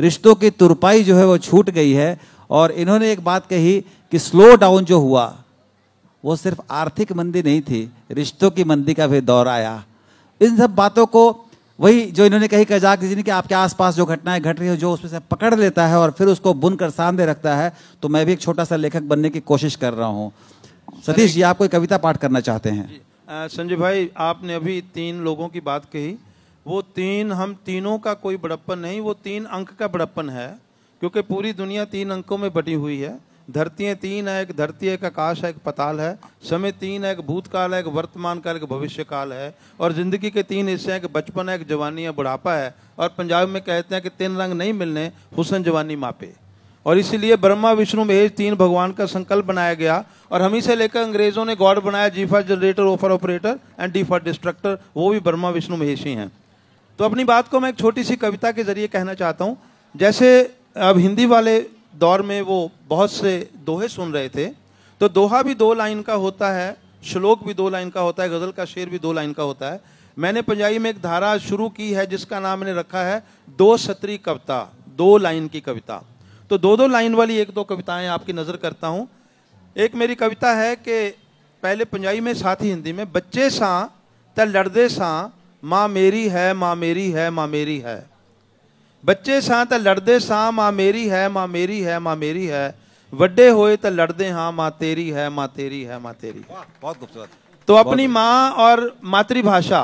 रिश्तों की तुरपाई जो है वो छूट गई है और इन्होंने एक बात कही कि स्लो डाउन जो हुआ वो सिर्फ आर्थिक मंदी नहीं थी रिश्तों की मंदी का भी दौर आया इन सब बातों को वही जो इन्होंने कही कजाक जी ने कि आपके आसपास जो घटनाएं घट रही है जो उसमें से पकड़ लेता है और फिर उसको बुन कर सामने रखता है तो मैं भी एक छोटा सा लेखक बनने की कोशिश कर रहा हूँ सतीश जी आप कोई कविता पाठ करना चाहते हैं संजय भाई आपने अभी तीन लोगों की बात कही वो तीन हम तीनों का कोई बड़प्पन नहीं वो तीन अंक का बड़प्पन है क्योंकि पूरी दुनिया तीन अंकों में बटी हुई है धरतियाँ तीन है एक धरती एक आकाश है एक पताल है समय तीन है एक भूतकाल है एक वर्तमान काल एक भविष्य काल है और ज़िंदगी के तीन हिस्से हैं एक बचपन है एक जवानी है बुढ़ापा है और पंजाब में कहते हैं कि तीन रंग नहीं मिलने हुसन जवानी मापे और इसीलिए ब्रह्मा विष्णु महेश तीन भगवान का संकल्प बनाया गया और हम ही से लेकर अंग्रेजों ने गॉड बनाया G for generator O for operator and D for destructor वो भी ब्रह्मा विष्णु महेश ही हैं तो अपनी बात को मैं एक छोटी सी कविता के ज़रिए कहना चाहता हूँ जैसे अब हिंदी वाले दौर में वो बहुत से दोहे सुन रहे थे तो दोहा भी दो लाइन का होता है श्लोक भी दो लाइन का होता है गज़ल का शेर भी दो लाइन का होता है मैंने पंजाबी में एक धारा शुरू की है जिसका नाम मैंने रखा है दो सत्री कविता दो लाइन की कविता तो दो दो लाइन वाली एक दो कविताएं आपकी नज़र करता हूँ एक मेरी कविता है कि पहले पंजाबी में साथ ही हिंदी में बच्चे सा त लड़दे सा माँ मेरी है माँ मेरी है माँ मेरी है बच्चे सा तो लड़ते सां माँ मेरी है माँ मेरी है माँ मेरी है ਵੱਡੇ होए तो लड़ते हाँ माँ तेरी है माँ तेरी है माँ तेरी है बहुत खूबसूरत तो अपनी माँ और मातृभाषा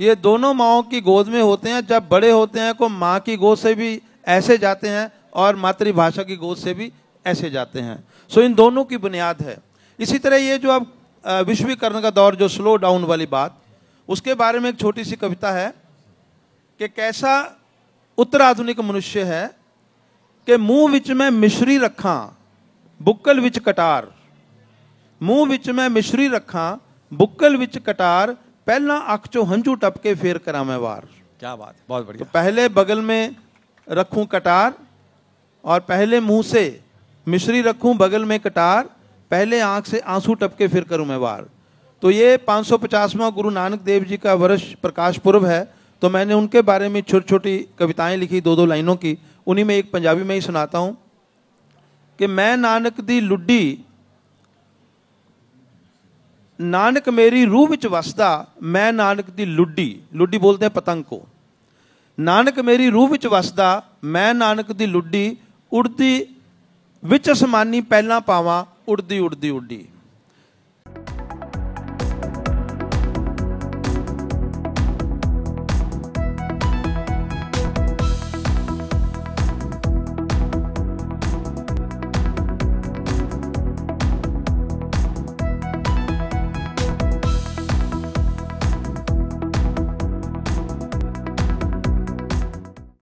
ये दोनों माओ की गोद में होते हैं जब बड़े होते हैं को माँ की गोद से भी ऐसे जाते हैं और मातृभाषा की गोद से भी ऐसे जाते हैं सो इन दोनों की बुनियाद है इसी तरह ये जो अब विश्वीकरण का दौर जो स्लो डाउन वाली बात उसके बारे में एक छोटी सी कविता है कि कैसा उत्तर आधुनिक मनुष्य है कि मुंह विच में मिश्री रखा बुक्कल विच कटार मुंह ਵਿੱਚ में मिश्री रखा बुक्कल ਵਿੱਚ कटार पहला ਅੱਖ चो ਹੰਝੂ टपके फेर करा मैं वार क्या बात बहुत बढ़िया ਬਹੁਤ ਬੜੀਆ ਪਹਿਲੇ ਬਗਲ ਮੇਂ ਰੱਖੂੰ और पहले मुंह से मिश्री रखूं बगल में कटार पहले आंख से आंसू टपके फिर करूं मैं वार तो ये पाँच सौ पचासवा गुरु नानक देव जी का वर्ष प्रकाश पूर्व है तो मैंने उनके बारे में छोटी छोटी कविताएं लिखी दो दो लाइनों की उन्हीं में एक पंजाबी में ही सुनाता हूँ कि मैं नानक दी लुड्डी नानक मेरी रूह में वसदा मैं नानक दी लुड्डी लुड्डी बोलते हैं पतंग को नानक मेरी रूह में वसदा मैं नानक दी लुड्डी उड़ती विच असमानी पहला पावा उड़दी उड़ती उड़ी, उड़ी, उड़ी।